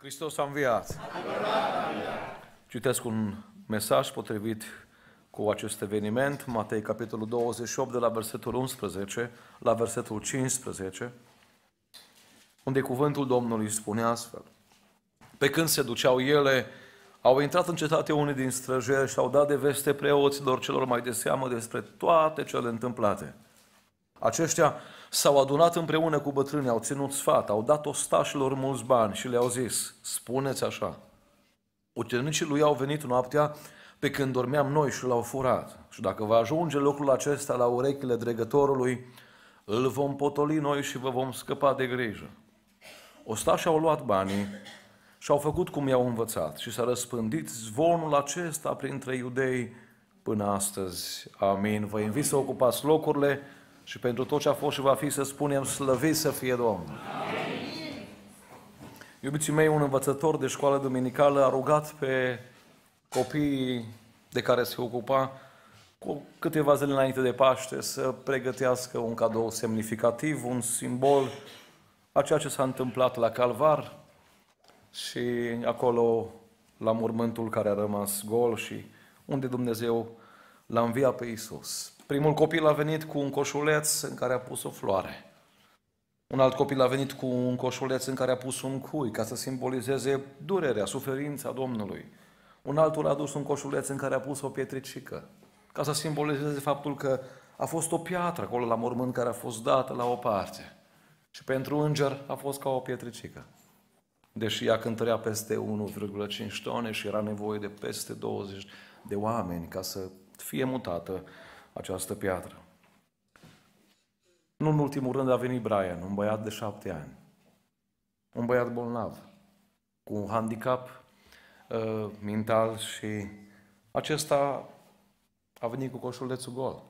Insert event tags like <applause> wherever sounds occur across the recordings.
Hristos a înviat! Citesc un mesaj potrivit cu acest eveniment, Matei capitolul 28, de la versetul 11 la versetul 15, unde cuvântul Domnului spune astfel. Pe când se duceau ele, au intrat în cetate unii din străjeri și au dat de veste preoților celor mai de seamă despre toate cele întâmplate. Aceștia S-au adunat împreună cu bătrânii au ținut sfat, au dat ostașilor mulți bani și le-au zis, spuneți așa, ucenicii lui au venit noaptea pe când dormeam noi și l-au furat. Și dacă va ajunge lucrul acesta la urechile dregătorului, îl vom potoli noi și vă vom scăpa de grijă. Ostașii au luat banii și au făcut cum i-au învățat și s-a răspândit zvonul acesta printre iudei până astăzi. Amin. Vă invit să ocupați locurile și pentru tot ce a fost și va fi să spunem slăvit să fie Domnul. Amin. Iubiții mei, un învățător de școală duminicală a rugat pe copiii de care se ocupa cu câteva zile înainte de Paște să pregătească un cadou semnificativ, un simbol a ceea ce s-a întâmplat la Calvar și acolo la mormântul care a rămas gol și unde Dumnezeu l-a înviat pe Iisus. Primul copil a venit cu un coșuleț în care a pus o floare. Un alt copil a venit cu un coșuleț în care a pus un cui, ca să simbolizeze durerea, suferința Domnului. Un altul a dus un coșuleț în care a pus o pietricică, ca să simbolizeze faptul că a fost o piatră acolo la mormânt care a fost dată la o parte. Și pentru înger a fost ca o pietricică. Deși ea cântărea peste 1,5 tone și era nevoie de peste 20 de oameni ca să fie mutată această piatră. Nu în ultimul rând a venit Brian, un băiat de șapte ani, un băiat bolnav, cu un handicap uh, mental și acesta a venit cu coșulețul gol.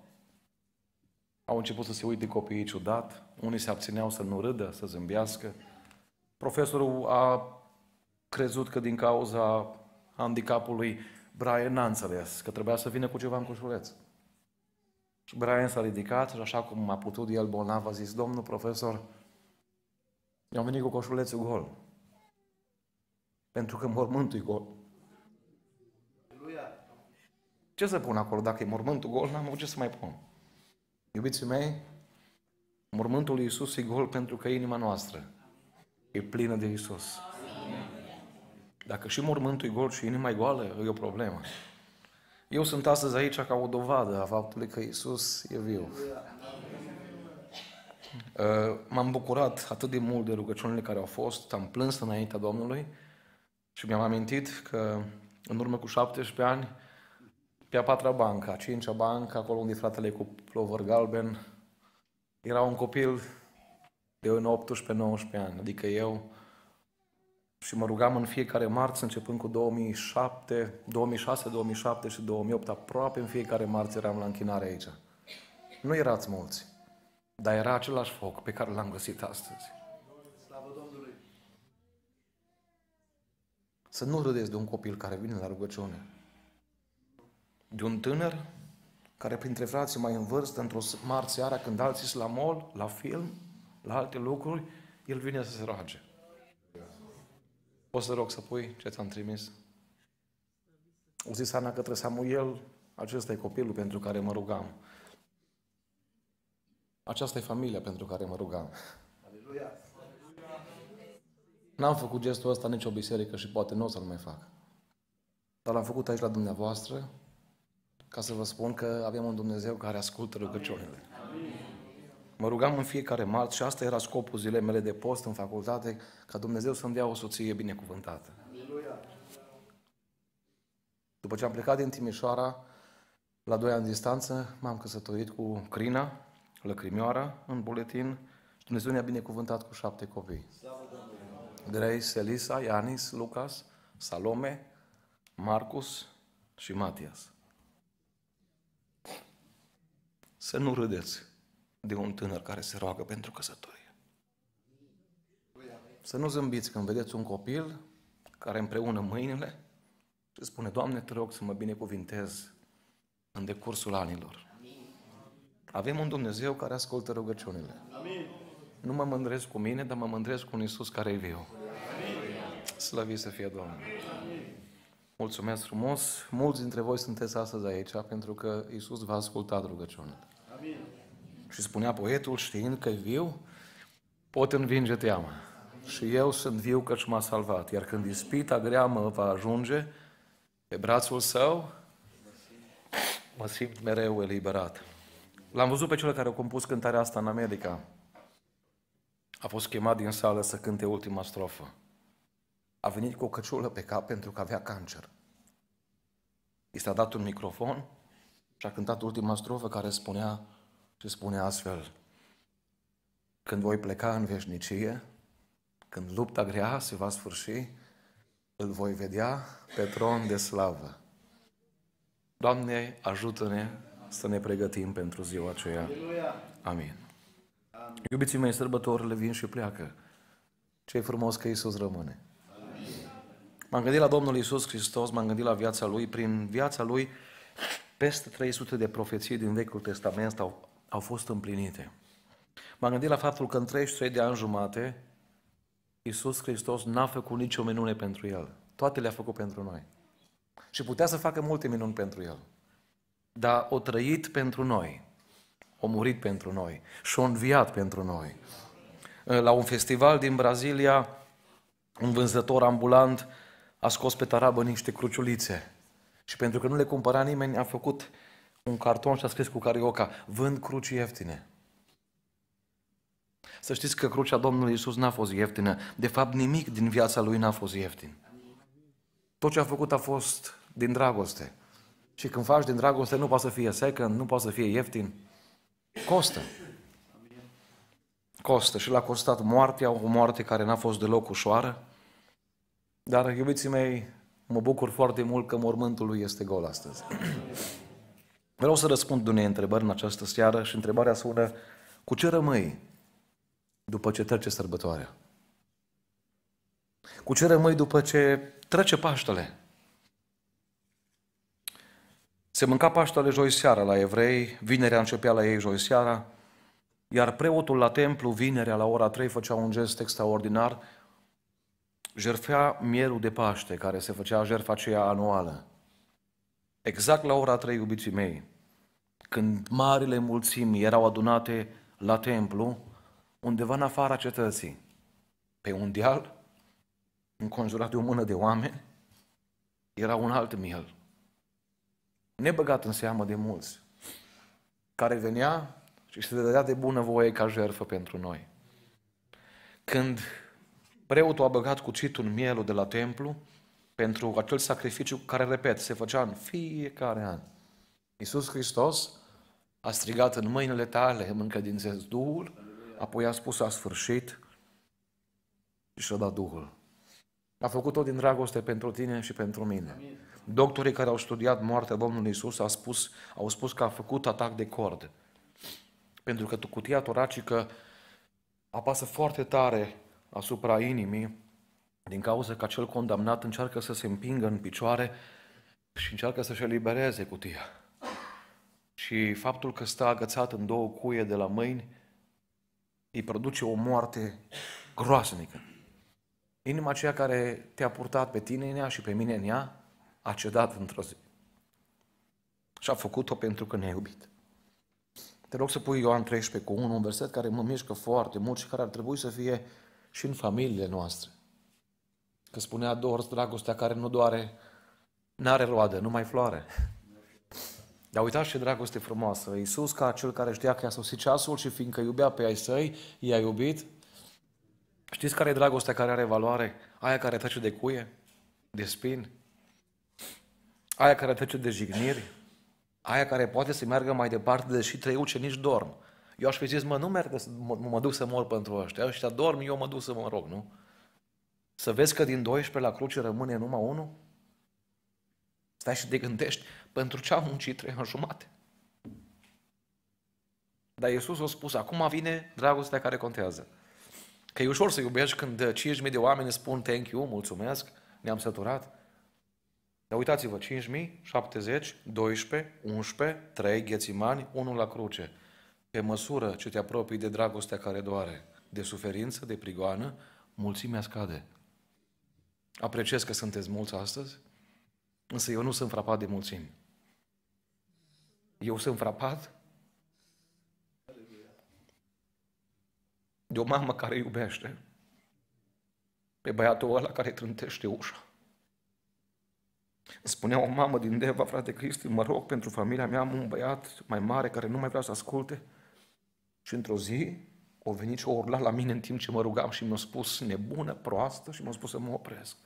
Au început să se uite copiii ciudat, unii se abțineau să nu râdă, să zâmbească. Profesorul a crezut că din cauza handicapului Brian n-a înțeles, că trebuia să vină cu ceva în coșuleț. Și Brian s-a ridicat și așa cum a putut el bolnav a zis, domnul profesor, eu am venit cu coșulețul gol. Pentru că mormântul e gol. Ce să pun acolo? Dacă e mormântul gol, n-am ce să mai pun. Iubiții mei, mormântul lui Iisus e gol pentru că inima noastră e plină de Iisus. Dacă și mormântul e gol și inima e goală, e o problemă. Eu sunt astăzi aici ca o dovadă a faptului că Isus e viu. Uh, m-am bucurat atât de mult de rugăciunile care au fost, am plâns înaintea Domnului și mi-am amintit că în urmă cu 17 ani, pe a patra bancă, a cincea bancă, acolo unde fratele cu plovăr galben, era un copil de 18-19 ani, adică eu, și mă rugam în fiecare marți, începând cu 2007, 2006, 2007 și 2008, aproape în fiecare marți eram la închinare aici. Nu erați mulți, dar era același foc pe care l-am găsit astăzi. Să nu râdeți de un copil care vine la rugăciune. De un tânăr care printre frații mai în vârstă, într-o marți seara, când alții sunt la mol, la film, la alte lucruri, el vine să se roage. Poți să rog să pui ce ți-am trimis? O zis Ana către Samuel, acesta e copilul pentru care mă rugam. Aceasta e familia pentru care mă rugam. Aleluia! N-am făcut gestul ăsta o biserică și poate nu o să-l mai fac. Dar l-am făcut aici la dumneavoastră ca să vă spun că avem un Dumnezeu care ascultă rugăciunile. Mă rugam în fiecare marți și asta era scopul zilei mele de post în facultate, ca Dumnezeu să-mi dea o soție binecuvântată. După ce am plecat din Timișoara, la doi ani distanță, m-am căsătorit cu Crina, lăcrimioara, în buletin. Și Dumnezeu ne-a binecuvântat cu șapte copii. Grace, Elisa, Ianis, Lucas, Salome, Marcus și Matias. Să nu râdeți de un tânăr care se roagă pentru căsătorie. Să nu zâmbiți când vedeți un copil care împreună mâinile și spune, Doamne, te rog să mă binecuvintez în decursul anilor. Avem un Dumnezeu care ascultă rugăciunile. Amin. Nu mă mândresc cu mine, dar mă mândresc cu un Iisus care e viu. Amin. să fie Domnul. Amin. Mulțumesc frumos. Mulți dintre voi sunteți astăzi aici pentru că Iisus v-a ascultat rugăciunile. Amin. Și spunea poetul, știind că viu, pot învinge teama. Și eu sunt viu căci m-a salvat. Iar când ispita grea mă va ajunge, pe brațul său mă simt mereu eliberat. L-am văzut pe cel care a compus cântarea asta în America. A fost chemat din sală să cânte ultima strofă. A venit cu o căciulă pe cap pentru că avea cancer. I s-a dat un microfon și a cântat ultima strofă care spunea și spune astfel, când voi pleca în veșnicie, când lupta grea se va sfârși, îl voi vedea pe tron de slavă. Doamne, ajută-ne să ne pregătim pentru ziua aceea. Amin. Iubiții mei, sărbătorile vin și pleacă. Ce frumos că Isus rămâne. M-am gândit la Domnul Isus Hristos, m-am gândit la viața Lui. Prin viața Lui, peste 300 de profeții din Vechiul Testament au, au fost împlinite. M-am gândit la faptul că în 33 de ani jumate, Iisus Hristos n-a făcut nicio minune pentru El. Toate le-a făcut pentru noi. Și putea să facă multe minuni pentru El. Dar o trăit pentru noi. O murit pentru noi. Și o înviat pentru noi. La un festival din Brazilia, un vânzător ambulant a scos pe tarabă niște cruciulițe. Și pentru că nu le cumpăra nimeni, a făcut uh, un carton și a scris cu carioca, vând cruci ieftine. Să știți că crucea Domnului Isus n-a fost ieftină. De fapt, nimic din viața lui n-a fost ieftin. Tot ce a făcut a fost din dragoste. Și când faci din dragoste, nu poate să fie second, nu poate să fie ieftin. Costă. Costă. Și l-a costat moartea, o moarte care n-a fost deloc ușoară. Dar, iubiții mei, mă bucur foarte mult că mormântul lui este gol astăzi. Vreau să răspund unei întrebări în această seară și întrebarea sună, cu ce rămâi după ce trece sărbătoarea? Cu ce rămâi după ce trece Paștele? Se mânca Paștele joi seara la evrei, vinerea începea la ei joi seara, iar preotul la templu, vinerea la ora 3, făcea un gest extraordinar, jerfea mielul de Paște, care se făcea jertfa aceea anuală. Exact la ora 3, iubiții mei, când marile mulțimi erau adunate la templu, undeva în afara cetății, pe un deal, înconjurat de o mână de oameni, era un alt miel, nebăgat în seamă de mulți, care venea și se dădea de bună voie ca jertfă pentru noi. Când preotul a băgat cuțitul mielul de la templu pentru acel sacrificiu care, repet, se făcea în fiecare an. Iisus Hristos a strigat în mâinile tale, mă încredințez Duhul, apoi a spus a sfârșit și și-a dat Duhul. A făcut-o din dragoste pentru tine și pentru mine. Amin. Doctorii care au studiat moartea Domnului Isus au spus, au spus că a făcut atac de cord. Pentru că cutia toracică apasă foarte tare asupra inimii din cauza că acel condamnat încearcă să se împingă în picioare și încearcă să-și elibereze cutia. Și faptul că stă agățat în două cuie de la mâini îi produce o moarte groaznică. Inima aceea care te-a purtat pe tine în ea și pe mine în ea a cedat într-o zi. Și a făcut-o pentru că ne-a iubit. Te rog să pui Ioan 13 cu 1, un verset care mă mișcă foarte mult și care ar trebui să fie și în familiile noastre. Că spunea Dors, dragostea care nu doare, n-are roadă, numai floare. Dar uitați ce dragoste frumoasă. Iisus, ca cel care știa că i-a sosit ceasul și fiindcă iubea pe ai săi, i-a iubit. Știți care e dragostea care are valoare? Aia care trece de cuie, de spin, aia care trece de jigniri, aia care poate să meargă mai departe, deși trei nici dorm. Eu aș fi zis, mă, nu merg, mă, mă duc să mor pentru ăștia. Ăștia dorm, eu mă duc să mă rog, nu? Să vezi că din 12 la cruce rămâne numai unul? Stai și te gândești, pentru ce au muncit trei ani jumate. Dar Iisus a spus, acum vine dragostea care contează. Că e ușor să iubești când 5.000 de oameni spun thank you, mulțumesc, ne-am săturat. Dar uitați-vă, 5.000, 70, 12, 11, 3 ghețimani, 1 la cruce. Pe măsură ce te apropii de dragostea care doare, de suferință, de prigoană, mulțimea scade. Apreciez că sunteți mulți astăzi, însă eu nu sunt frapat de mulțimi. Eu sunt frapat de o mamă care iubește pe băiatul ăla care trântește ușa. Spunea o mamă din Deva, frate Cristi, mă rog pentru familia mea, am un băiat mai mare care nu mai vrea să asculte. Și într-o zi, o venit și o urla la mine în timp ce mă rugam și mi-a spus nebună, proastă și mi-a spus să mă opresc.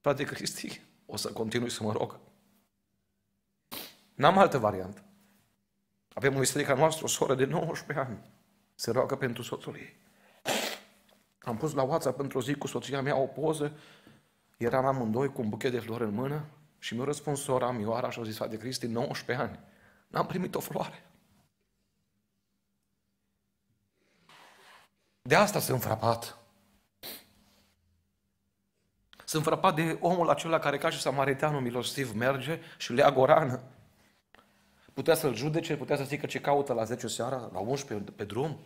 Frate Cristi, o să continui să mă rog. N-am altă variantă. Avem o isterica noastră, o soră de 19 ani. Se roagă pentru soțul ei. Am pus la WhatsApp pentru o zi cu soția mea o poză. Eram amândoi cu un buchet de flori în mână și mi-a răspuns sora Mioara și a zis, de Cristi, 19 ani. N-am primit o floare. De asta sunt frapat. Sunt frapat de omul acela care ca și samariteanul milostiv merge și leagă o rană Putea să-l judece, putea să zică ce caută la 10 seara, la 11 pe drum.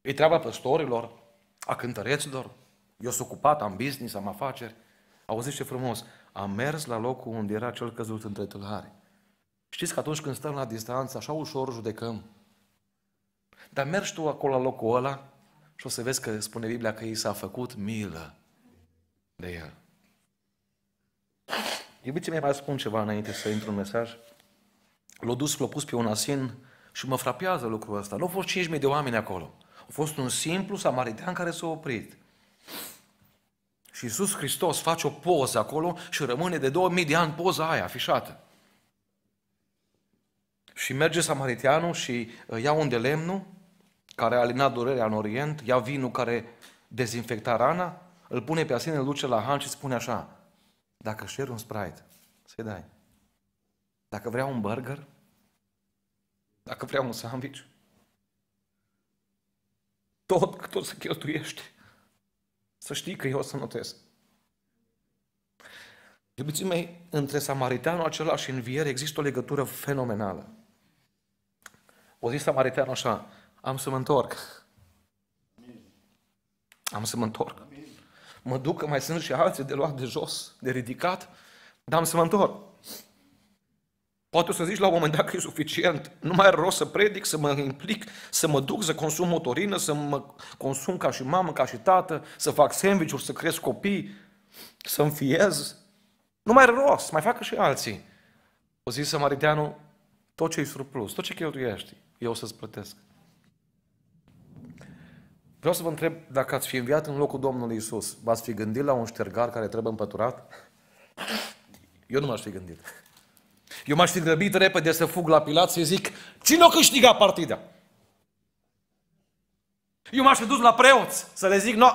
E treaba păstorilor, a cântăreților. Eu sunt ocupat, am business, am afaceri. Auziți ce frumos, am mers la locul unde era cel căzut între tâlhari. Știți că atunci când stăm la distanță, așa ușor judecăm. Dar mergi tu acolo la locul ăla și o să vezi că spune Biblia că i s-a făcut milă de el. Iubiții mei, mai spun ceva înainte să intru în mesaj l-a dus, l-a pus pe un asin și mă frapează lucrul ăsta. Nu au fost 5.000 de oameni acolo. A fost un simplu samaritean care s-a oprit. Și Iisus Hristos face o poză acolo și rămâne de 2000 de ani poza aia afișată. Și merge samariteanul și uh, ia un de lemnul care a alinat durerea în Orient, ia vinul care dezinfecta rana, îl pune pe asine, îl duce la han și spune așa, dacă își un sprite, să-i dai. Dacă vreau un burger, dacă vreau un sandwich, tot cât o să cheltuiești, să știi că eu o să notez. Iubiții mei, între Samaritanul acela și înviere există o legătură fenomenală. O zis Samaritanul așa, am să mă întorc. Am să mă întorc. Mă duc că mai sunt și alții de luat de jos, de ridicat, dar am să mă întorc. Poate o să zici la un moment dat că e suficient, nu mai are rost să predic, să mă implic, să mă duc, să consum motorină, să mă consum ca și mamă, ca și tată, să fac sandwich să cresc copii, să înfiez. Nu mai are rost, mai facă și alții. O zis Samariteanu, tot ce e surplus, tot ce cheltuiești, eu o să-ți plătesc. Vreau să vă întreb dacă ați fi înviat în locul Domnului Isus, v-ați fi gândit la un ștergar care trebuie împăturat? Eu nu m-aș fi gândit. Eu m-aș fi grăbit repede să fug la Pilat și zic, cine o câștiga partida? Eu m-aș fi dus la preoți să le zic, no,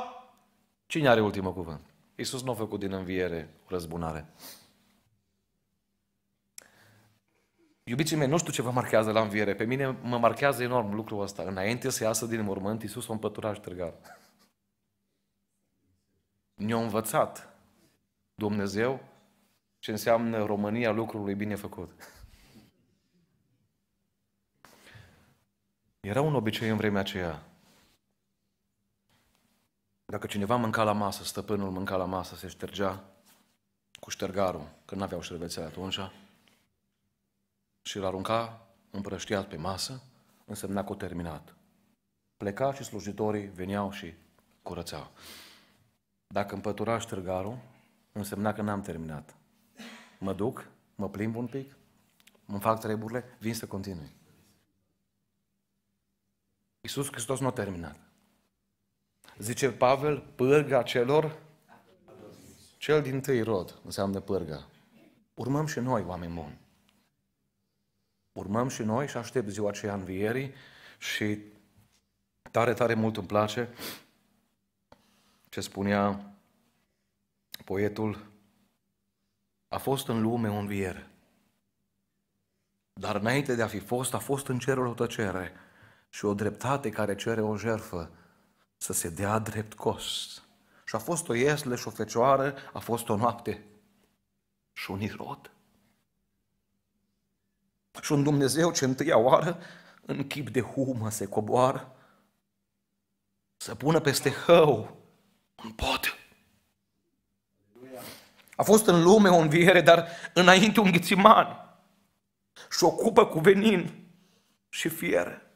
cine are ultimul cuvânt? Iisus nu a făcut din înviere răzbunare. Iubiții mei, nu știu ce vă marchează la înviere. Pe mine mă marchează enorm lucrul ăsta. Înainte să iasă din mormânt, Iisus o împătura ștergar. Ne-a învățat Dumnezeu ce înseamnă România lucrului bine făcut. Era un obicei în vremea aceea. Dacă cineva mânca la masă, stăpânul mânca la masă, se ștergea cu ștergarul, că nu aveau șervețele atunci, și îl arunca împrăștiat pe masă, însemna că terminat. Pleca și slujitorii veneau și curățeau. Dacă împătura ștergarul, însemna că n-am terminat mă duc, mă plimb un pic, mă fac treburile, vin să continui. Iisus Hristos nu a terminat. Zice Pavel, pârga celor, cel din tâi rod înseamnă pârga. Urmăm și noi, oameni buni. Urmăm și noi și aștept ziua aceea învierii și tare, tare mult îmi place ce spunea poetul a fost în lume o înviere. Dar înainte de a fi fost, a fost în cerul o tăcere și o dreptate care cere o jerfă să se dea drept cost. Și a fost o iesle și o fecioară, a fost o noapte și un irod. Și un Dumnezeu ce întâia oară în chip de humă se coboară să pună peste hău un pot a fost în lume o înviere, dar înainte un ghițiman. Și ocupă cu venin și fiere.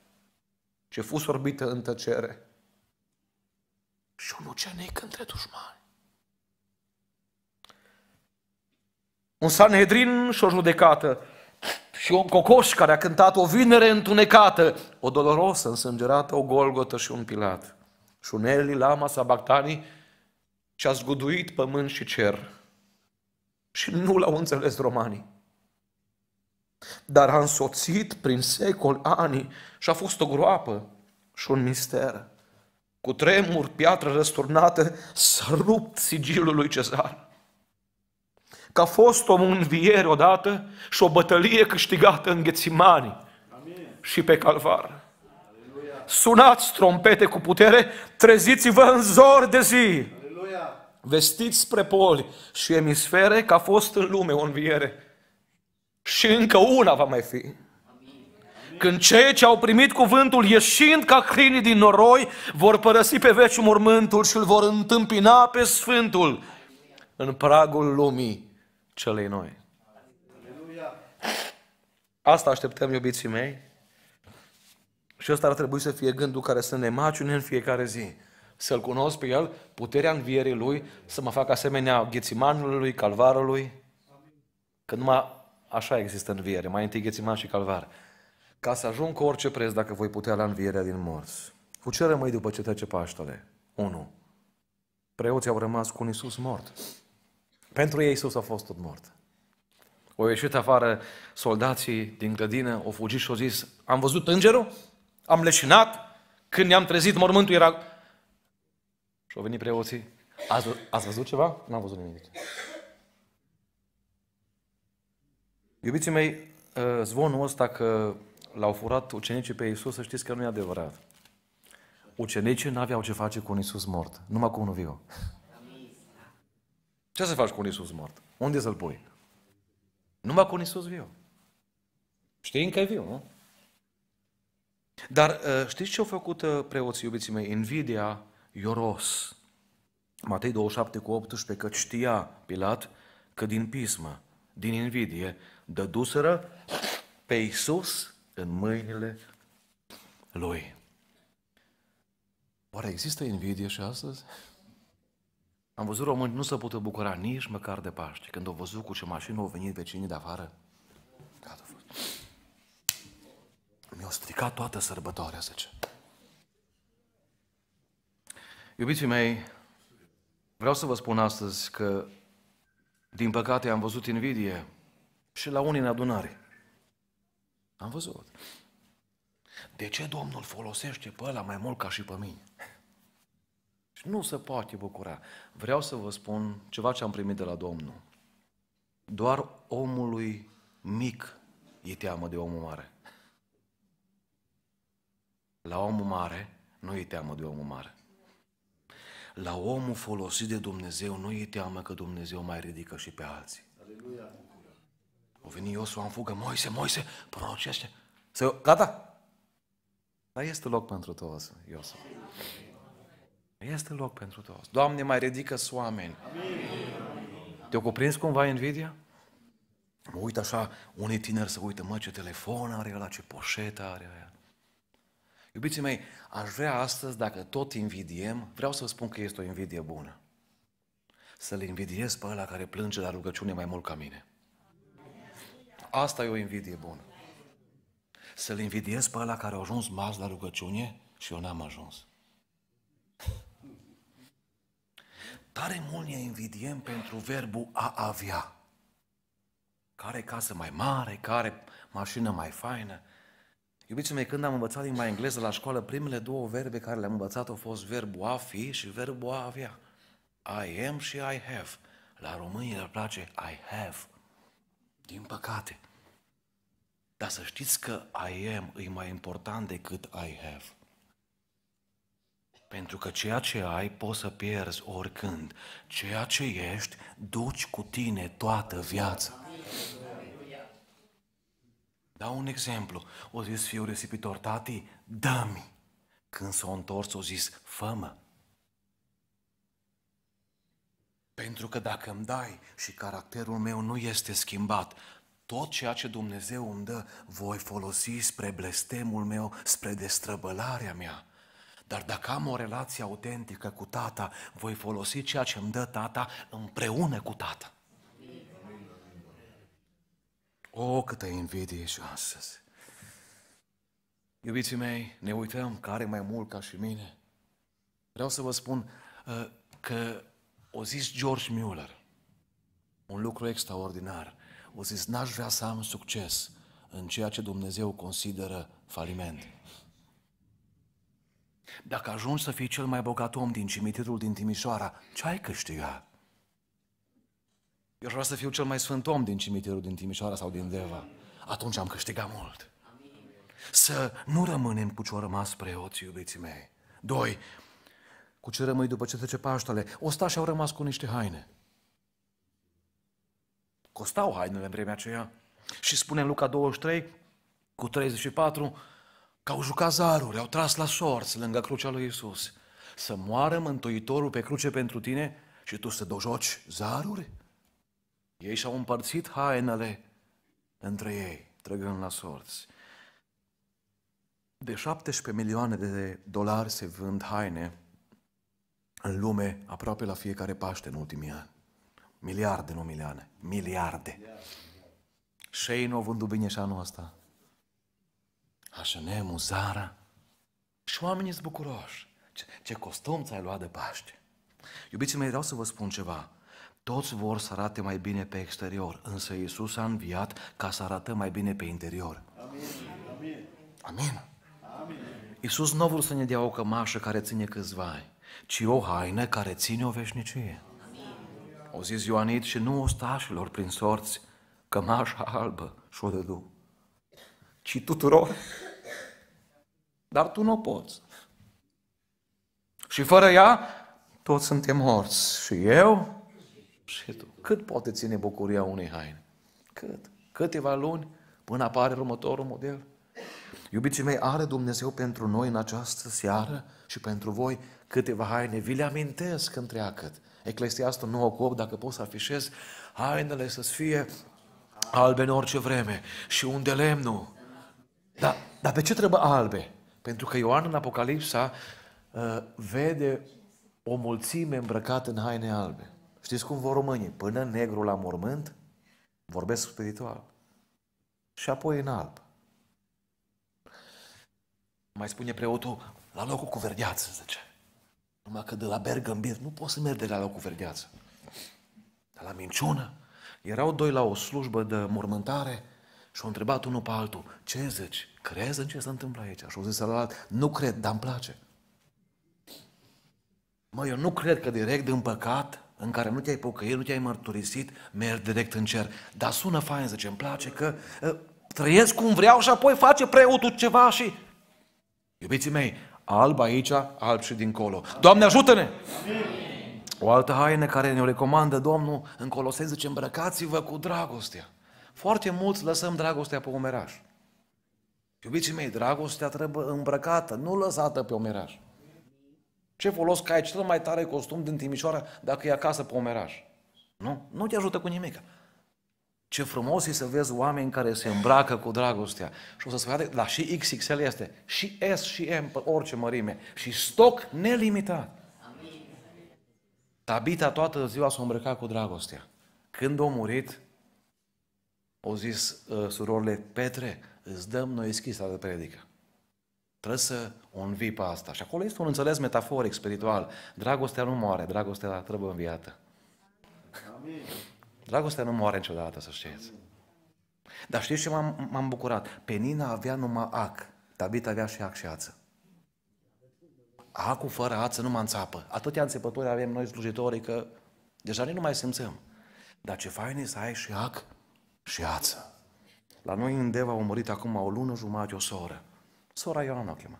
Ce fus sorbită în tăcere. Și un ucenic între dușmani. Un sanhedrin și o judecată. Și un cocoș care a cântat o vinere întunecată, o dolorosă, însângerată, o golgotă și un pilat. Și un Eli, Lama, Sabactani, și a zguduit pământ și cer și nu l-au înțeles romanii. Dar a însoțit prin secol ani și a fost o groapă și un mister. Cu tremur, piatră răsturnată, s-a rupt sigilul lui Cezar. Că a fost o înviere odată și o bătălie câștigată în Ghețimani Amin. și pe Calvar. Aleluia. Sunați trompete cu putere, treziți-vă în zor de zi vestit spre poli și emisfere, că a fost în lume o înviere. Și încă una va mai fi. Când cei ce au primit cuvântul ieșind ca câinii din noroi vor părăsi pe veci mormântul și îl vor întâmpina pe Sfântul în pragul lumii celei noi. Asta așteptăm, iubiții mei. Și ăsta ar trebui să fie gândul care să ne maciune în fiecare zi să-L cunosc pe El, puterea învierii Lui, să mă fac asemenea ghețimanului, calvarului, că numai așa există înviere, mai întâi ghețiman și calvar. Ca să ajung cu orice preț, dacă voi putea, la învierea din morți. Cu ce rămâi după ce trece Paștele? 1. Preoții au rămas cu un Iisus mort. Pentru ei Iisus a fost tot mort. O ieșit afară soldații din grădină, au fugit și au zis, am văzut îngerul, am leșinat, când ne-am trezit mormântul era și au venit preoții. Ați, ați văzut ceva? N-am văzut nimic. Iubiții mei, ă, zvonul ăsta că l-au furat ucenicii pe Iisus, să știți că nu e adevărat. Ucenicii n-aveau ce face cu un Iisus mort, numai cu unul viu. Ce să faci cu un Iisus mort? Unde să-l pui? Numai cu un Iisus viu. Știi că e viu, nu? Dar ă, știți ce au făcut ă, preoții, iubiții mei? Invidia Ioros. Matei 27 cu 18, că știa Pilat că din pismă, din invidie, dăduseră pe Iisus în mâinile lui. Oare există invidie și astăzi? Am văzut români nu se putea bucura nici măcar de Paște, când au văzut cu ce mașină au venit vecinii de afară. Gata, Mi-au stricat toată sărbătoarea, zice. Iubiții mei, vreau să vă spun astăzi că, din păcate, am văzut invidie și la unii în adunare. Am văzut. De ce Domnul folosește pe ăla mai mult ca și pe mine? Și nu se poate bucura. Vreau să vă spun ceva ce am primit de la Domnul. Doar omului mic e teamă de omul mare. La omul mare nu e teamă de omul mare. La omul folosit de Dumnezeu nu e teamă că Dumnezeu mai ridică și pe alții. Aleluia. O veni Iosua în fugă, Moise, Moise, prorocește. Să, gata? Dar este loc pentru toți, Iosua. Este loc pentru toți. Doamne, mai ridică oameni. Te-o cuprins cumva invidia? Mă uit așa, unii tineri să uită, mă, ce telefon are ăla, ce poșetă are aia. Iubiții mei, aș vrea astăzi, dacă tot invidiem, vreau să vă spun că este o invidie bună. Să-l invidiez pe ăla care plânge la rugăciune mai mult ca mine. Asta e o invidie bună. Să-l invidiez pe ăla care a ajuns mas la rugăciune și eu n-am ajuns. Tare mult ne invidiem pentru verbul a avea. Care casă mai mare, care mașină mai faină, Iubiți mei, când am învățat limba engleză la școală, primele două verbe care le-am învățat au fost verbul a fi și verbul a avea. I am și I have. La români le place I have. Din păcate. Dar să știți că I am e mai important decât I have. Pentru că ceea ce ai poți să pierzi oricând. Ceea ce ești, duci cu tine toată viața. Dau un exemplu. O zis fiul risipitor, tati, dă-mi. Când s-a întors, o zis, fă Pentru că dacă îmi dai și caracterul meu nu este schimbat, tot ceea ce Dumnezeu îmi dă, voi folosi spre blestemul meu, spre destrăbălarea mea. Dar dacă am o relație autentică cu tata, voi folosi ceea ce îmi dă tata împreună cu tata. O, câtă invidie și astăzi! Iubiții mei, ne uităm care mai mult ca și mine. Vreau să vă spun uh, că o zis George Mueller, un lucru extraordinar. O zis, n-aș vrea să am succes în ceea ce Dumnezeu consideră faliment. Dacă ajungi să fii cel mai bogat om din cimitirul din Timișoara, ce ai câștigat? Eu vreau să fiu cel mai sfânt om din cimitirul din Timișoara sau din Deva. Atunci am câștigat mult. Să nu rămânem cu ce-o rămas preoți, iubiții mei. Doi, cu ce rămâi după ce trece Paștele? Ostașii au rămas cu niște haine. Costau hainele în vremea aceea. Și spune în Luca 23, cu 34, că au jucat zaruri, au tras la sorți lângă crucea lui Isus. Să moară Mântuitorul pe cruce pentru tine și tu să dojoci zaruri? Ei și-au împărțit hainele între ei, trăgând la sorți. De 17 milioane de dolari se vând haine în lume aproape la fiecare Paște în ultimii ani. Miliarde, nu milioane. Miliarde. Și ei nu au vândut bine și anul ăsta. H&M, Zara. Și oamenii sunt bucuroși. Ce, ce costum ți-ai luat de Paște? Iubiții mei, vreau să vă spun ceva. Toți vor să arate mai bine pe exterior, însă Isus a înviat ca să arată mai bine pe interior. Amin. Amin. Amin. Iisus nu vrut să ne dea o cămașă care ține câțiva ani, ci o haină care ține o veșnicie. Amin. O zis Ioanit și nu ostașilor prin sorți, cămașa albă și-o dădu, ci tuturor. Dar tu nu o poți. Și fără ea, toți suntem morți. Și eu, și tu, cât poate ține bucuria unei haine? Cât? Câteva luni până apare următorul model? Iubiții mei, are Dumnezeu pentru noi în această seară și pentru voi câteva haine. Vi le amintesc întreagăt. Eclesiastul 9 cu 8, dacă pot să afișez, hainele să fie albe în orice vreme și unde lemnul. Da, dar, dar de ce trebuie albe? Pentru că Ioan în Apocalipsa uh, vede o mulțime îmbrăcată în haine albe. Știți cum vor românii? Până negru la mormânt, vorbesc spiritual. Și apoi în alb. Mai spune preotul, la locul cu verdeață, zice. Numai că de la Bergambir nu poți să mergi de la locul cu verdeață. Dar la minciună, erau doi la o slujbă de mormântare și au întrebat unul pe altul, ce zici, crezi în ce se întâmplă aici? Și au zis celălalt, nu cred, dar îmi place. Mă, eu nu cred că direct din păcat în care nu te-ai pocăit, nu te-ai mărturisit, mergi direct în cer. Dar sună fain, zice, îmi place că uh, trăiesc cum vreau și apoi face preotul ceva și... Iubiții mei, alb aici, alb și dincolo. Doamne, ajută-ne! O altă haină care ne-o recomandă Domnul în Coloseni zice, îmbrăcați-vă cu dragostea. Foarte mulți lăsăm dragostea pe umeraș. Iubiții mei, dragostea trebuie îmbrăcată, nu lăsată pe umeraș. Ce folos că ai cel mai tare costum din Timișoara dacă e acasă pe omeraj? Nu, nu te ajută cu nimic. Ce frumos e să vezi oameni care se îmbracă cu dragostea. Și o să spui, la și XXL este, și S și M, pe orice mărime. Și stoc nelimitat. Tabita toată ziua s-a îmbrăcat cu dragostea. Când a murit, au zis uh, surorile, Petre, îți dăm noi schisa de predică. Trebuie să o învii pe asta. Și acolo este un înțeles metaforic, spiritual. Dragostea nu moare, dragostea trebuie înviată. Amin. Dragostea nu moare niciodată, să știți. Amin. Dar știți ce m-am, m-am bucurat? Penina avea numai ac, Tabit avea și ac și ață. Acul fără ață nu mă înțapă. Atâtea înțepături avem noi slujitorii că deja nu mai simțăm. Dar ce fain e să ai și ac și ață. La noi în Deva au murit acum o lună jumătate, o soră. Sora Ioana o chema.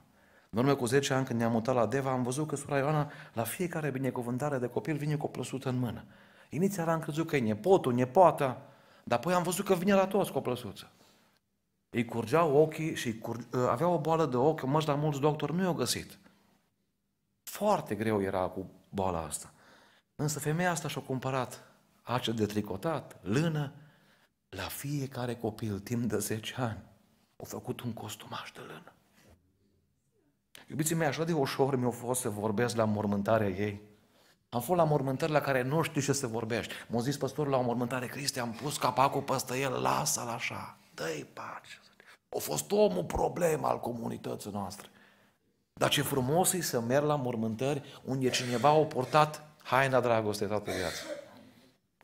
În urmă cu 10 ani, când ne-am mutat la Deva, am văzut că sora Ioana, la fiecare binecuvântare de copil, vine cu o plăsută în mână. Inițial am crezut că e nepotul, nepoata, dar apoi am văzut că vine la toți cu o plăsuță. Îi curgeau ochii și curge... Ă, avea o boală de ochi, măști la mulți doctori, nu i-au găsit. Foarte greu era cu boala asta. Însă femeia asta și-a cumpărat ace de tricotat, lână, la fiecare copil, timp de 10 ani, au făcut un costumaș de lână. Iubiții mei, așa de ușor mi-a fost să vorbesc la mormântarea ei. Am fost la mormântări la care nu știu ce să vorbești. M-a zis păstorul la o mormântare, Cristi, am pus capacul peste el, lasă-l așa, dă-i pace. A fost omul problemă al comunității noastre. Dar ce frumos e să merg la mormântări unde cineva a portat haina dragostei toată viața.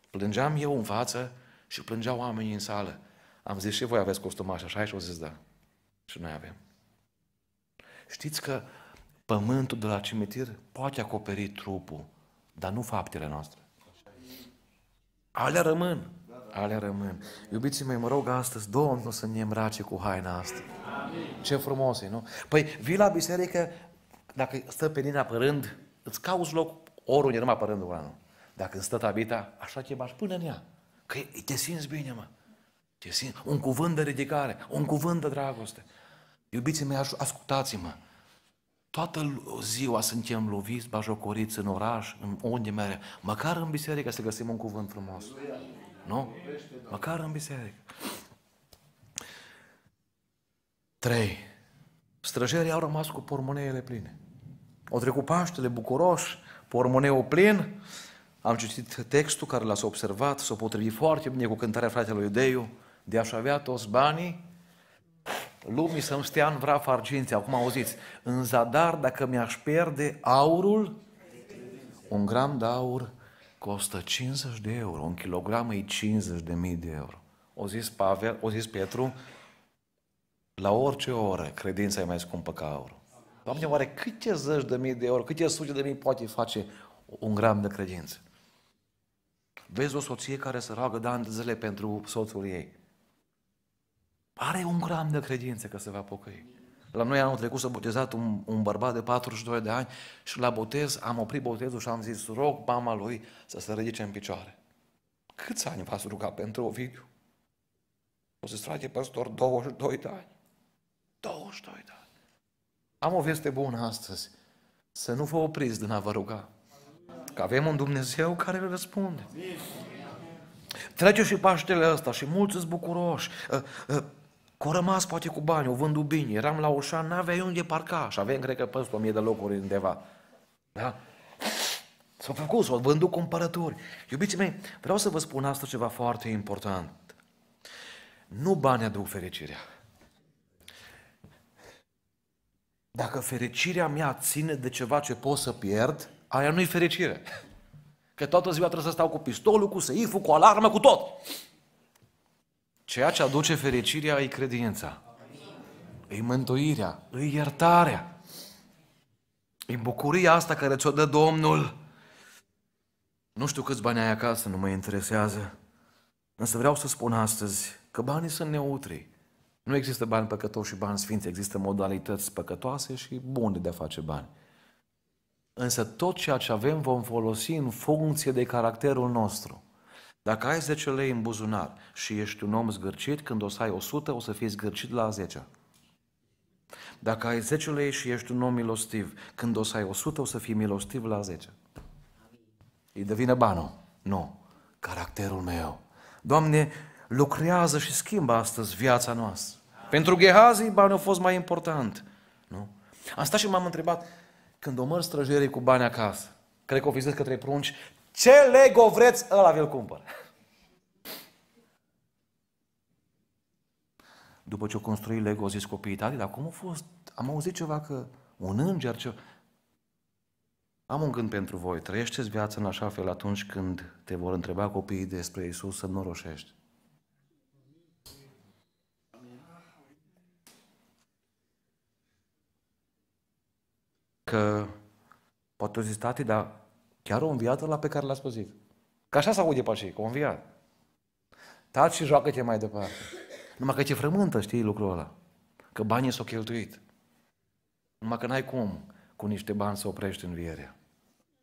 Plângeam eu în față și plângeau oamenii în sală. Am zis, și voi aveți costumași așa? Și au zis, da. Și noi avem. Știți că pământul de la cimitir poate acoperi trupul, dar nu faptele noastre. Alea rămân. Alea rămân. Iubiții mei, mă rog astăzi, Domnul să ne îmbrace cu haina asta. Ce frumos e, nu? Păi, vii la biserică, dacă stă pe linia pe îți cauți loc oriunde, numai pe rândul ăla, nu? Dacă îți stă tabita, așa te bași până în ea. Că te simți bine, mă. Te simți. Un cuvânt de ridicare, un cuvânt de dragoste. Iubiții mei, ascultați-mă. Toată ziua suntem loviți, bajocoriți în oraș, în unde mere. Măcar în biserică să găsim un cuvânt frumos. Nu? Măcar în biserică. Trei. Străjerii au rămas cu pormoneile pline. Au trecut Paștele bucuroși, pormoneul plin. Am citit textul care l-ați observat, s-a potrivit foarte bine cu cântarea fratelui Deiu, de a avea toți banii lumii să-mi stea în vraf arginții. Acum auziți, în zadar, dacă mi-aș pierde aurul, un gram de aur costă 50 de euro, un kilogram e 50 de mii de euro. O zis Pavel, o zis Petru, la orice oră credința e mai scumpă ca aurul. Doamne, oare câte zeci de mii de euro, câte sute de mii poate face un gram de credință? Vezi o soție care se roagă de ani de zile pentru soțul ei. Are un gram de credință că se va pocăi. La noi anul trecut s-a botezat un, un bărbat de 42 de ani și la botez am oprit botezul și am zis, rog mama lui să se ridice în picioare. Câți ani v-ați rugat pentru Ovidiu? O să frate păstor, 22 de ani. 22 de ani. Am o veste bună astăzi. Să nu vă opriți din a vă ruga. Că avem un Dumnezeu care le răspunde. Trece și Paștele ăsta și mulți sunt bucuroși. Ă, ă, Că au rămas poate cu bani, o vând bine, eram la ușa, n-aveai unde parca și aveam, cred că, peste mie de locuri undeva. Da? S-au făcut, s-au vândut cumpărături. Iubiții mei, vreau să vă spun asta ceva foarte important. Nu banii aduc fericirea. Dacă fericirea mea ține de ceva ce pot să pierd, aia nu-i fericire. Că toată ziua trebuie să stau cu pistolul, cu seiful, cu alarmă, cu tot. Ceea ce aduce fericirea e credința. E mântuirea, e iertarea. E bucuria asta care ți-o dă Domnul. Nu știu câți bani ai acasă, nu mă interesează. Însă vreau să spun astăzi că banii sunt neutri. Nu există bani păcătoși și bani sfinți, există modalități păcătoase și bune de a face bani. Însă tot ceea ce avem vom folosi în funcție de caracterul nostru. Dacă ai 10 lei în buzunar și ești un om zgârcit, când o să ai 100, o să fii zgârcit la 10 Dacă ai 10 lei și ești un om milostiv, când o să ai 100, o să fii milostiv la 10. Îi devine banul. Nu. Caracterul meu. Doamne, lucrează și schimbă astăzi viața noastră. Pentru Gehazi, banii au fost mai important. Nu? Asta și m-am întrebat, când omor străjerii cu bani acasă, cred că o vizit către prunci, ce Lego vreți, ăla vi-l cumpăr. După ce o construi Lego, au zis copiii tale, dar cum a fost? Am auzit ceva că un înger, ce... Am un gând pentru voi. Trăiește-ți viața în așa fel atunci când te vor întreba copiii despre Isus să nu roșești. Că poate o zis, tati, dar Chiar o înviat la pe care l-a spus Că așa se aude pe așa, că o înviat. Taci și joacă-te mai departe. Numai că ce frământă, știi, lucrul ăla. Că banii s-au cheltuit. Numai că n-ai cum cu niște bani să oprești învierea.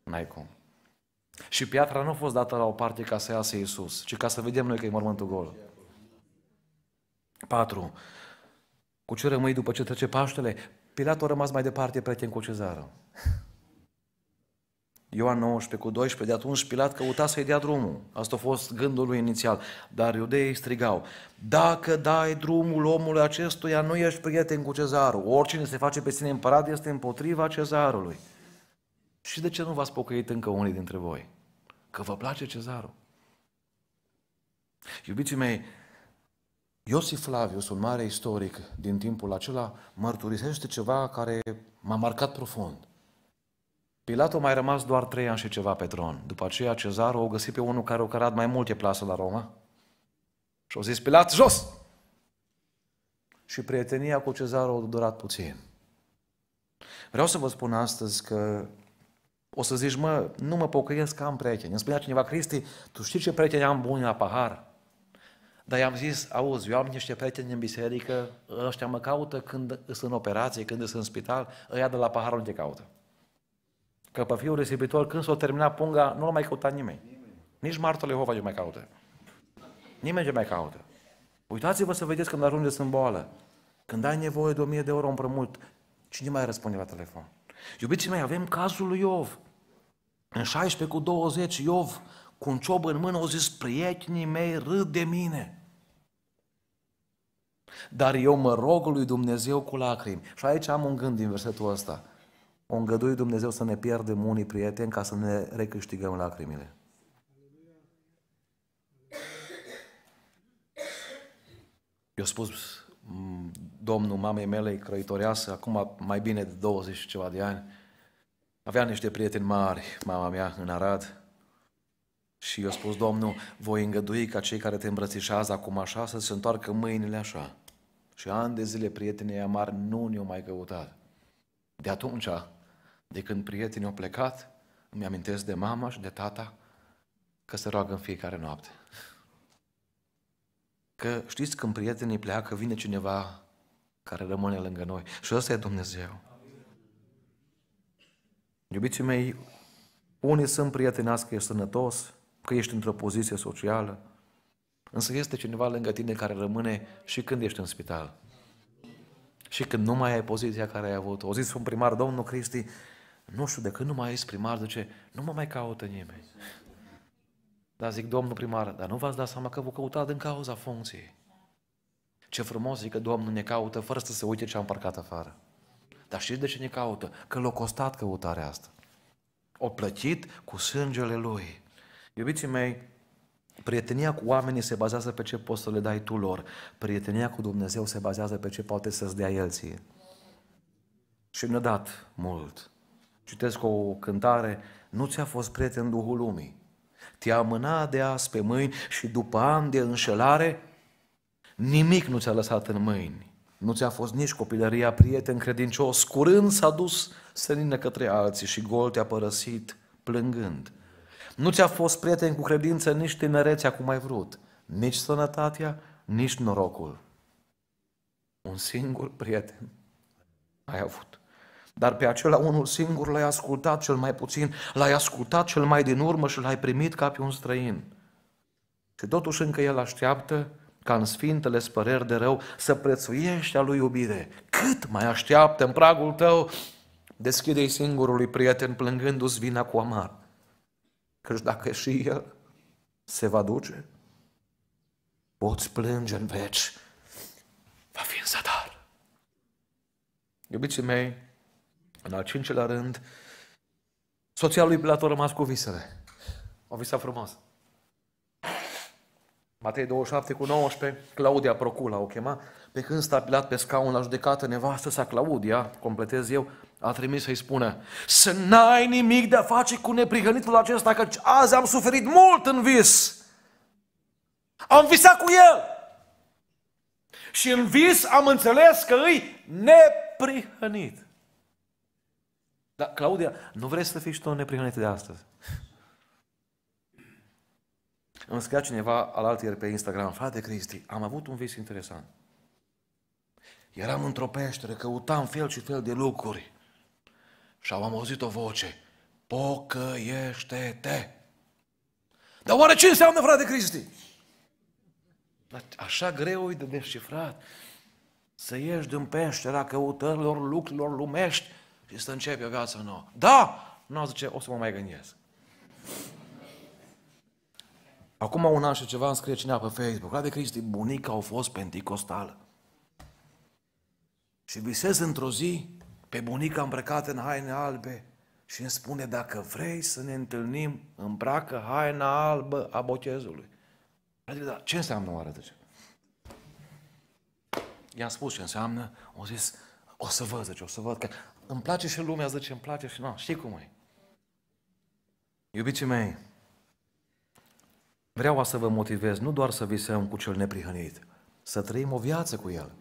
N-ai cum. Și piatra nu a fost dată la o parte ca să iasă Iisus, ci ca să vedem noi că e mormântul gol. 4. Cu ce rămâi după ce trece Paștele? Pilat a rămas mai departe prieten cu cezară. Ioan 19 cu 12, de atunci Pilat căuta să-i dea drumul. Asta a fost gândul lui inițial. Dar iudeii strigau, dacă dai drumul omului acestuia, nu ești prieten cu cezarul. Oricine se face pe sine împărat este împotriva cezarului. Și de ce nu v-ați pocăit încă unii dintre voi? Că vă place cezarul. Iubiții mei, Iosif Flavius, un mare istoric din timpul acela, mărturisește ceva care m-a marcat profund. Pilat a mai rămas doar trei ani și ceva pe tron. După aceea Cezarul a găsit pe unul care o cărat mai multe plasă la Roma. Și a zis, Pilat, jos! Și prietenia cu Cezarul a durat puțin. Vreau să vă spun astăzi că o să zici, mă, nu mă pocăiesc că am prieteni. Îmi spunea cineva, Cristi, tu știi ce prieteni am buni la pahar? Dar i-am zis, auzi, eu am niște prieteni în biserică, ăștia mă caută când sunt în operație, când sunt în spital, ăia de la pahar nu te caută. Că pe fiul risipitor, când s-o terminat punga, nu l-a mai căutat nimeni. Nici martele Jehova nu mai caută. Nimeni nu mai caută. Uitați-vă să vedeți când ajungeți în boală. Când ai nevoie de 1000 de euro împrumut, cine mai răspunde la telefon? Iubiții mei, avem cazul lui Iov. În 16 cu 20, Iov, cu un ciob în mână, au zis, prietenii mei râd de mine. Dar eu mă rog lui Dumnezeu cu lacrimi. Și aici am un gând din versetul ăsta o îngădui Dumnezeu să ne pierdem unii prieteni ca să ne recâștigăm lacrimile. Eu spus mm, domnul mamei mele, crăitoreasă, acum mai bine de 20 și ceva de ani, avea niște prieteni mari, mama mea, în Arad, și eu spus Domnul, voi îngădui ca cei care te îmbrățișează acum așa să se întoarcă mâinile așa. Și ani de zile prietenii mari nu ne-au mai căutat. De atunci de când prietenii au plecat, îmi amintesc de mama și de tata că se roagă în fiecare noapte. Că știți când prietenii pleacă, vine cineva care rămâne lângă noi. Și ăsta e Dumnezeu. Iubiții mei, unii sunt prietenați că ești sănătos, că ești într-o poziție socială, însă este cineva lângă tine care rămâne și când ești în spital. Și când nu mai ai poziția care ai avut-o. O zis un primar, Domnul Cristi, nu știu, de când nu mai ești primar, zice, nu mă mai caută nimeni. Dar zic, domnul primar, dar nu v-ați dat seama că vă căutați din cauza funcției. Ce frumos zic că Domnul ne caută fără să se uite ce am parcat afară. Dar știți de ce ne caută? Că l-a costat căutarea asta. O plătit cu sângele Lui. Iubiții mei, prietenia cu oamenii se bazează pe ce poți să le dai tu lor. Prietenia cu Dumnezeu se bazează pe ce poate să-ți dea El ție. Și ne-a dat mult citesc o cântare, nu ți-a fost prieten Duhul Lumii. Te-a mânat de azi pe mâini și după ani de înșelare, nimic nu ți-a lăsat în mâini. Nu ți-a fost nici copilăria prieten credincios, curând s-a dus senină către alții și gol te-a părăsit plângând. Nu ți-a fost prieten cu credință nici tinerețea cum ai vrut, nici sănătatea, nici norocul. Un singur prieten ai avut. Dar pe acela unul singur l-ai ascultat cel mai puțin, l-ai ascultat cel mai din urmă și l-ai primit ca pe un străin. Și totuși încă el așteaptă ca în sfintele spăreri de rău să prețuiești a lui iubire. Cât mai așteaptă în pragul tău, deschide-i singurului prieten plângându-ți vina cu amar. Căci dacă și el se va duce, poți plânge în veci, va fi în zadar. Iubiții mei, în al cincilea rând, soția lui Pilat a rămas cu visele. O visă frumos. Matei 27 cu 19, Claudia Procula o chema, pe când sta Pilat pe scaun la judecată nevastă sa Claudia, completez eu, a trimis să-i spună, să n-ai nimic de a face cu neprihănitul acesta, că azi am suferit mult în vis. Am visat cu el. Și în vis am înțeles că îi neprihănit. Dar, Claudia, nu vrei să fii și tu neprihănit de astăzi? Îmi scria cineva alaltieri pe Instagram, frate Cristi, am avut un vis interesant. Eram într-o peșteră, căutam fel și fel de lucruri și am auzit o voce, pocăiește-te! Dar oare ce înseamnă, frate Cristi? Așa greu e de descifrat. Să ieși din peștera căutărilor lucrurilor lumești și să începe o viață nouă. Da! Nu, zice, o să mă mai gândesc. Acum un an și ceva îmi scrie cineva pe Facebook, la de Cristi, bunica au fost penticostală. Și visez într-o zi pe bunica îmbrăcată în haine albe și îmi spune, dacă vrei să ne întâlnim, îmbracă haina albă a botezului. Adică, da, ce înseamnă oare de I-am spus ce înseamnă, au zis, o să văd, zice, o să văd. Că îmi place și lumea, zice, îmi place și nu, știi cum e. Iubiții mei, vreau să vă motivez nu doar să visăm cu cel neprihănit, să trăim o viață cu el.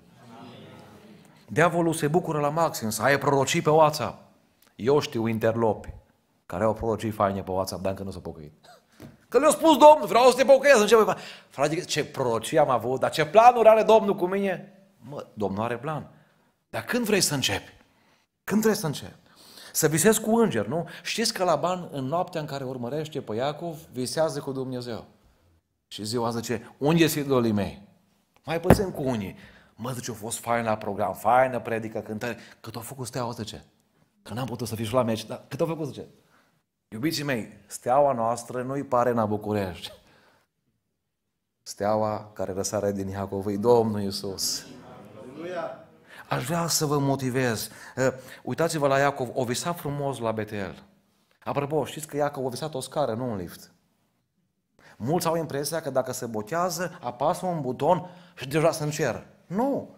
Diavolul se bucură la maxim să ai prorocii pe WhatsApp. Eu știu interlopi care au prorocii faine pe WhatsApp, dar încă nu s-au pocăit. Că le-a spus Domnul, vreau să te pocăiesc. Începe, frate, ce prorocii am avut, dar ce planuri are Domnul cu mine? Mă, Domnul are plan. Dar când vrei să începi? Când trebuie să încep? Să visez cu înger, nu? Știți că la ban, în noaptea în care urmărește pe Iacov, visează cu Dumnezeu. Și ziua zice, unde sunt idolii mei? Mai puțin cu unii. Mă, zice, a fost fain la program, faină predică, cântări. Cât au făcut steaua, zice. Că n-am putut să fiu și la meci, dar cât au făcut, zice. Iubiții mei, steaua noastră nu-i pare în București. Steaua care răsare din Iacov e Domnul Iisus. Aleluia! Aș vrea să vă motivez. Eh, uitați-vă la Iacov, o visat frumos la Betel. Apropo, știți că Iacov a visat o scară, nu un lift. Mulți au impresia că dacă se botează, apasă un buton și deja sunt cer. Nu!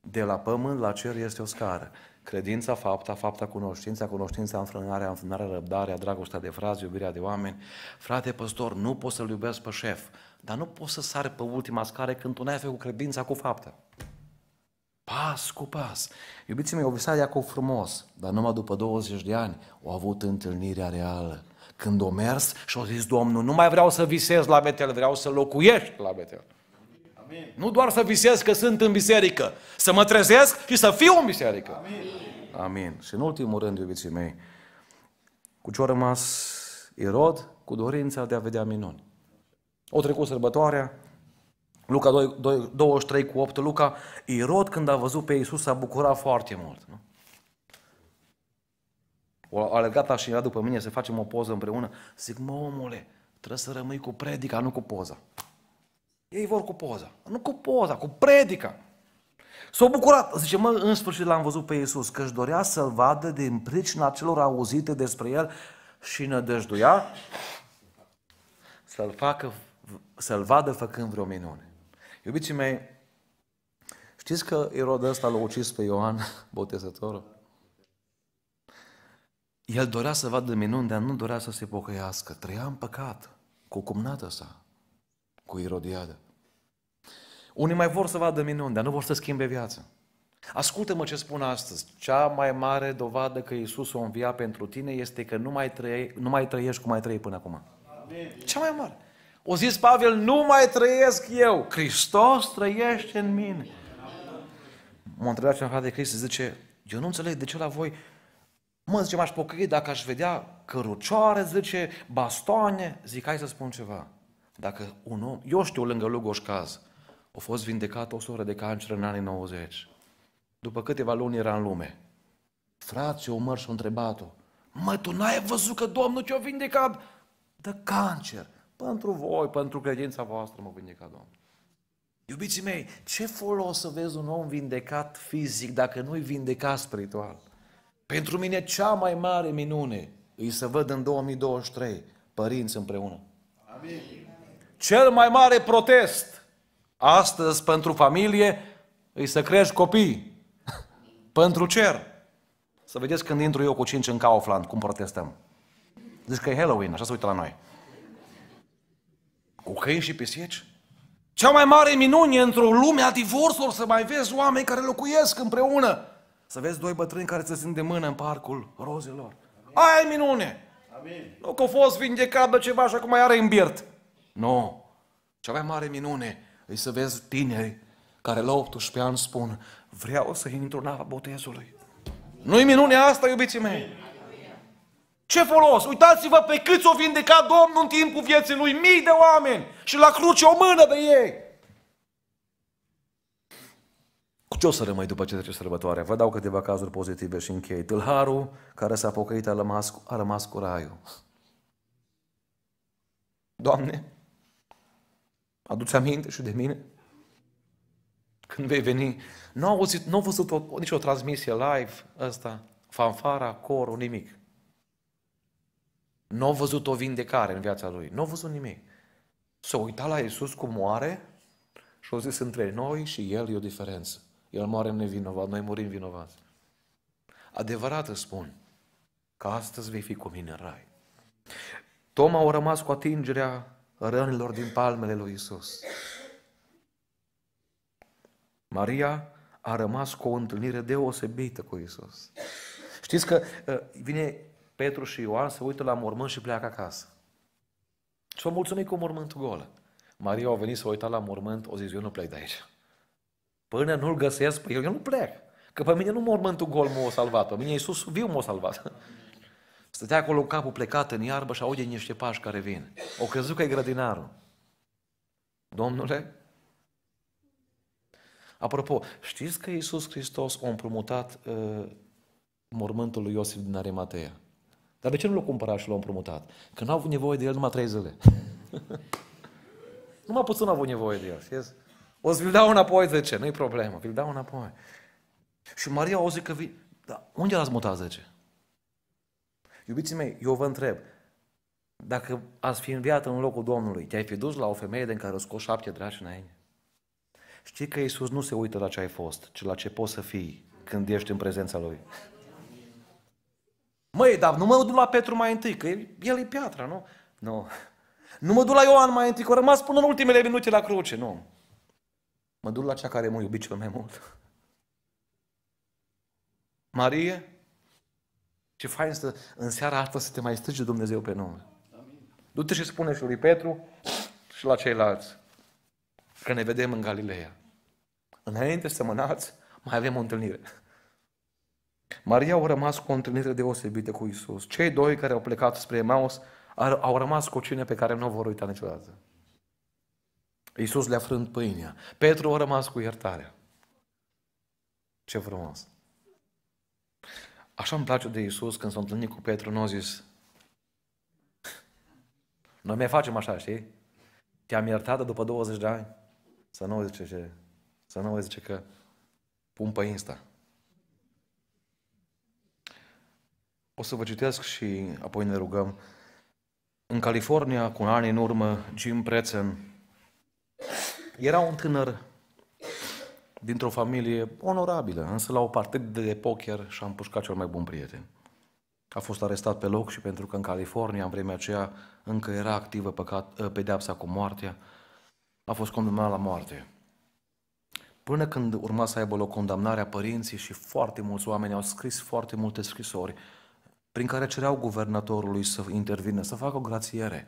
De la pământ la cer este o scară. Credința, fapta, fapta, cunoștința, cunoștința, înfrânarea, înfrânarea, răbdarea, dragostea de frați, iubirea de oameni. Frate păstor, nu poți să-l iubesc pe șef, dar nu poți să sari pe ultima scară când tu n-ai făcut credința cu fapta. Pas cu pas. Iubiții mei, o visat Iacov frumos, dar numai după 20 de ani au avut întâlnirea reală. Când o mers și au zis, Domnul, nu mai vreau să visez la Betel, vreau să locuiești la Betel. Amin. Nu doar să visez că sunt în biserică, să mă trezesc și să fiu în biserică. Amin. Amin. Și în ultimul rând, iubiții mei, cu ce a rămas Irod? Cu dorința de a vedea minuni. O trecut sărbătoarea, Luca 2, 2, 23 cu 8, Luca, Irod când a văzut pe Iisus s-a bucurat foarte mult. Nu? O alergat și era după mine să facem o poză împreună. Zic, mă omule, trebuie să rămâi cu predica, nu cu poza. Ei vor cu poza. Nu cu poza, cu predica. S-a bucurat. Zice, mă, în sfârșit l-am văzut pe Iisus, că își dorea să-L vadă din pricina celor auzite despre El și nădăjduia să-L facă, să-L vadă făcând vreo minune. Iubiții mei, știți că Irod ăsta l-a ucis pe Ioan Botezătorul? El dorea să vadă minuni, dar nu dorea să se pocăiască. Trăia în păcat cu cumnată sa, cu Irodiadă. Unii mai vor să vadă minuni, dar nu vor să schimbe viața. Ascultă-mă ce spun astăzi. Cea mai mare dovadă că Iisus o învia pentru tine este că nu mai, trăie, nu mai trăiești cum ai trăit până acum. Cea mai mare. O zis Pavel, nu mai trăiesc eu, Hristos trăiește în mine. M-a întrebat cineva de Hristos, zice, eu nu înțeleg de ce la voi, mă, zice, m-aș pocăi dacă aș vedea cărucioare, zice, bastoane, zic, hai să spun ceva. Dacă un om, eu știu lângă Lugoș caz, a fost vindecat o soră de cancer în anii 90. După câteva luni era în lume. Frații o măr și-o întrebat-o, mă, tu n-ai văzut că Domnul ce a vindecat? De cancer. Pentru voi, pentru credința voastră mă ca Domnul. Iubiții mei, ce folos să vezi un om vindecat fizic dacă nu-i vindecat spiritual? Pentru mine cea mai mare minune îi să văd în 2023 părinți împreună. Amin. Cel mai mare protest astăzi pentru familie îi să crești copii <laughs> pentru cer. Să vedeți când intru eu cu cinci în Kaufland, cum protestăm. Zici că e Halloween, așa se uită la noi. Cu căi și pisici? Cea mai mare minune într-o lume a divorțurilor să mai vezi oameni care locuiesc împreună. Să vezi doi bătrâni care se simt de mână în parcul rozelor. Aia e minune! Amin. Nu că a fost vindecat de ceva și acum are în birt. Nu. Cea mai mare minune e să vezi tineri care la 18 ani spun vreau să intru în apa botezului. Nu-i minunea asta, iubiții mei? Ce folos? Uitați-vă pe câți o vindeca Domnul în timpul vieții lui, mii de oameni și la cruce o mână de ei. Cu ce o să rămâi după ce sărbătoare? Vă dau câteva cazuri pozitive și închei. Tâlharul care s-a pocăit a rămas, a rămas cu raiul. Doamne, aduți aminte și de mine? Când vei veni, nu au auzit, nu au văzut o, nicio transmisie live, ăsta, fanfara, corul, nimic. Nu a văzut o vindecare în viața lui. Nu a văzut nimic. S-a uitat la Iisus cum moare și a zis între noi și El e o diferență. El moare nevinovat, noi murim vinovați. Adevărat îți spun că astăzi vei fi cu mine în rai. Toma a rămas cu atingerea rănilor din palmele lui Isus. Maria a rămas cu o întâlnire deosebită cu Isus. Știți că uh, vine Petru și Ioan se uită la mormânt și pleacă acasă. Și s-au mulțumit cu mormântul gol. Maria a venit să uita la mormânt, o zis, eu nu plec de aici. Până nu-l găsesc pe păi eu nu plec. Că pe mine nu mormântul gol m-a salvat, pe mine Iisus viu m-a salvat. Stătea acolo cu capul plecat în iarbă și aude niște pași care vin. O crezut că e grădinarul. Domnule, Apropo, știți că Iisus Hristos a împrumutat uh, mormântul lui Iosif din Arimatea? Dar de ce nu l au cumpărat și l au împrumutat? Că n-au avut nevoie de el numai trei zile. <laughs> numai puțin au avut nevoie de el. Știți? O să vi-l dau înapoi, ce? nu-i problemă, vi-l dau înapoi. Și Maria o că vi... Da, unde l-ați mutat, zice? Iubiții mei, eu vă întreb, dacă ați fi înviat în locul Domnului, te-ai fi dus la o femeie din care scoți șapte dragi înainte? Știi că Iisus nu se uită la ce ai fost, ci la ce poți să fii când ești în prezența Lui. Măi, dar nu mă duc la Petru mai întâi, că el e piatra, nu? Nu. Nu mă duc la Ioan mai întâi, că a rămas până în ultimele minute la cruce, nu. Mă duc la cea care mă iubi cel mai mult. Marie, ce fain să, în seara asta să te mai strige Dumnezeu pe nume. Du-te și spune și lui Petru și la ceilalți că ne vedem în Galileea. Înainte să mânați, mai avem o întâlnire. Maria au rămas cu o întâlnire deosebită cu Isus. Cei doi care au plecat spre Emaus au rămas cu o pe care nu o vor uita niciodată. Iisus le-a frânt pâinea. Petru a rămas cu iertarea. Ce frumos! Așa îmi place de Iisus când s-a întâlnit cu Petru, nu a zis Noi mai facem așa, știi? Te-am iertat după 20 de ani? Să nu zice, ce, să nu zice că pun pe Insta. O să vă citesc și apoi ne rugăm. În California, cu ani în urmă, Jim Prețen era un tânăr dintr-o familie onorabilă, însă la o partidă de poker și-a împușcat cel mai bun prieten. A fost arestat pe loc și pentru că în California, în vremea aceea, încă era activă păcat, ă, pedeapsa cu moartea, a fost condamnat la moarte. Până când urma să aibă loc condamnarea, părinții și foarte mulți oameni au scris foarte multe scrisori prin care cereau guvernatorului să intervină, să facă o grațiere,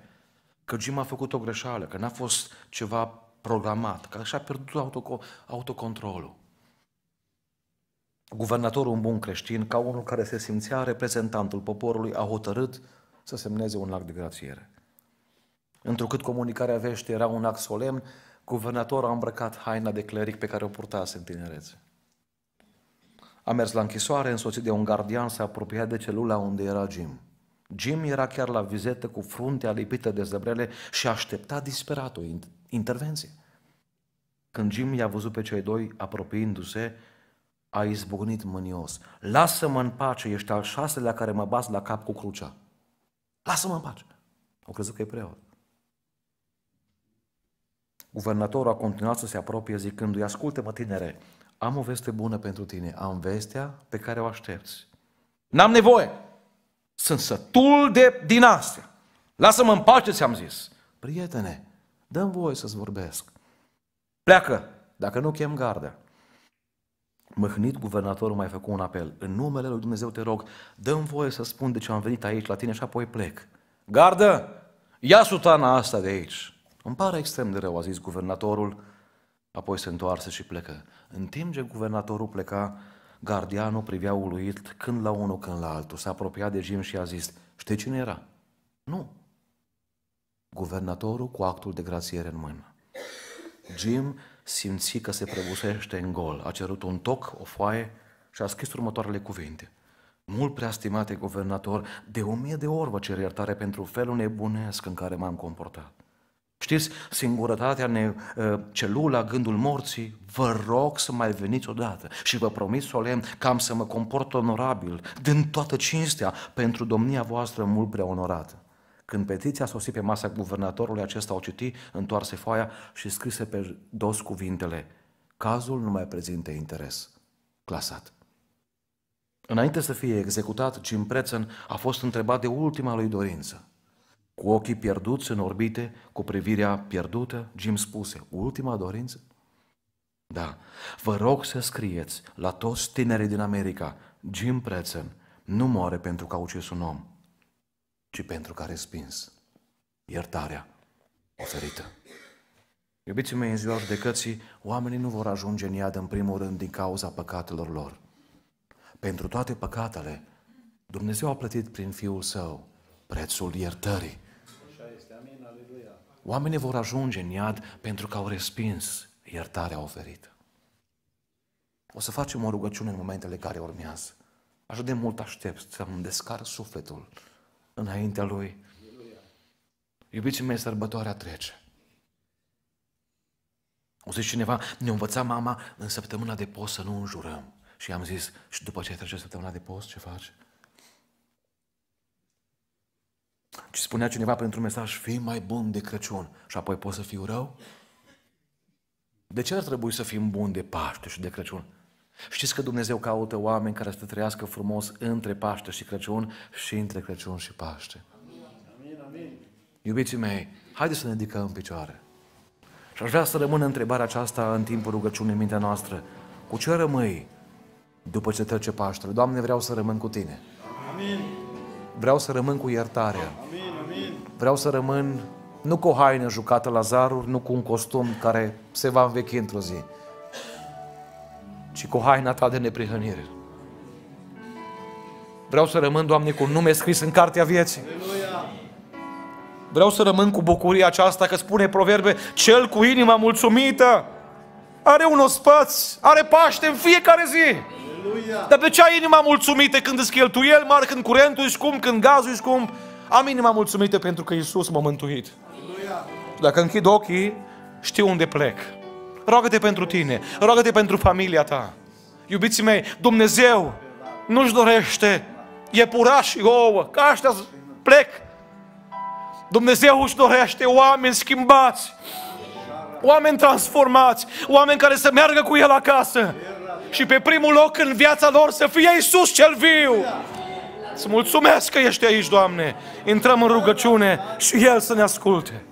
că Jim a făcut o greșeală, că n-a fost ceva programat, că și-a pierdut autoco- autocontrolul. Guvernatorul un bun creștin, ca unul care se simțea reprezentantul poporului, a hotărât să semneze un act de grațiere. Întrucât comunicarea veștii era un act solemn, guvernatorul a îmbrăcat haina de cleric pe care o purtase în tinerețe. A mers la închisoare, însoțit de un gardian, s-a apropiat de celula unde era Jim. Jim era chiar la vizetă cu fruntea lipită de zăbrele și aștepta disperat o intervenție. Când Jim i-a văzut pe cei doi apropiindu-se, a izbucnit mânios. Lasă-mă în pace, ești al șaselea care mă bas la cap cu crucea. Lasă-mă în pace. Au crezut că e preot. Guvernatorul a continuat să se apropie zicându-i, ascultă-mă tinere, am o veste bună pentru tine. Am vestea pe care o aștepți. N-am nevoie. Sunt sătul de din astea. Lasă-mă în pace, ți-am zis. Prietene, dăm voie să-ți vorbesc. Pleacă, dacă nu chem garda. Măhnit, guvernatorul mai făcut un apel. În numele lui Dumnezeu te rog, dăm voie să spun de ce am venit aici la tine și apoi plec. Gardă, ia sutana asta de aici. Îmi pare extrem de rău, a zis guvernatorul, apoi se întoarse și plecă. În timp ce guvernatorul pleca, gardianul privea uluit când la unul, când la altul. S-a apropiat de Jim și a zis, știi cine era? Nu. Guvernatorul cu actul de grațiere în mână. Jim simți că se prăbusește în gol. A cerut un toc, o foaie și a scris următoarele cuvinte. Mult prea stimate guvernator, de o mie de ori vă cer iertare pentru felul nebunesc în care m-am comportat. Știți, singurătatea, ne, ă, celula, gândul morții, vă rog să mai veniți odată și vă promit solemn că am să mă comport onorabil, dând toată cinstea pentru domnia voastră mult prea onorată. Când petiția a sosit pe masa guvernatorului, acesta o citi, întoarse foaia și scrise pe dos cuvintele Cazul nu mai prezintă interes. Clasat. Înainte să fie executat, Jim Prețen a fost întrebat de ultima lui dorință cu ochii pierduți în orbite, cu privirea pierdută, Jim spuse, ultima dorință? Da, vă rog să scrieți la toți tinerii din America, Jim Prețen nu moare pentru că a ucis un om, ci pentru că a respins iertarea oferită. Iubiții mei, în ziua judecății, oamenii nu vor ajunge în iad în primul rând din cauza păcatelor lor. Pentru toate păcatele, Dumnezeu a plătit prin Fiul Său prețul iertării oamenii vor ajunge în iad pentru că au respins iertarea oferită. O să facem o rugăciune în momentele care urmează. Așa de mult aștept să-mi descar sufletul înaintea Lui. Iubiți mei, sărbătoarea trece. O zice cineva, ne învăța mama în săptămâna de post să nu înjurăm. Și am zis, și după ce trece săptămâna de post, ce faci? Și spunea cineva printr-un mesaj, fii mai bun de Crăciun și apoi poți să fiu rău? De ce ar trebui să fim buni de Paște și de Crăciun? Știți că Dumnezeu caută oameni care să trăiască frumos între Paște și Crăciun și între Crăciun și Paște. Amin, amin. Iubiții mei, haideți să ne ridicăm în picioare. Și aș vrea să rămână întrebarea aceasta în timpul rugăciunii în mintea noastră. Cu ce rămâi după ce trece Paștele? Doamne, vreau să rămân cu Tine. Amin vreau să rămân cu iertarea. Vreau să rămân nu cu o haină jucată la zaruri, nu cu un costum care se va învechi într-o zi, ci cu haina ta de neprihănire. Vreau să rămân, Doamne, cu un nume scris în cartea vieții. Vreau să rămân cu bucuria aceasta că spune proverbe, cel cu inima mulțumită are un ospăț, are paște în fiecare zi. Dar pe ce ai inima mulțumită când îți el, mari, când curentul e scump, când gazul e scump? Am inima mulțumită pentru că Iisus m-a mântuit. Dacă închid ochii, știu unde plec. Roagă-te pentru tine, roagă-te pentru familia ta. Iubiții mei, Dumnezeu nu-și dorește e și ouă, că ăștia plec. Dumnezeu își dorește oameni schimbați, oameni transformați, oameni care să meargă cu El acasă și pe primul loc în viața lor să fie Iisus cel viu. Să mulțumesc că ești aici, Doamne. Intrăm în rugăciune și El să ne asculte.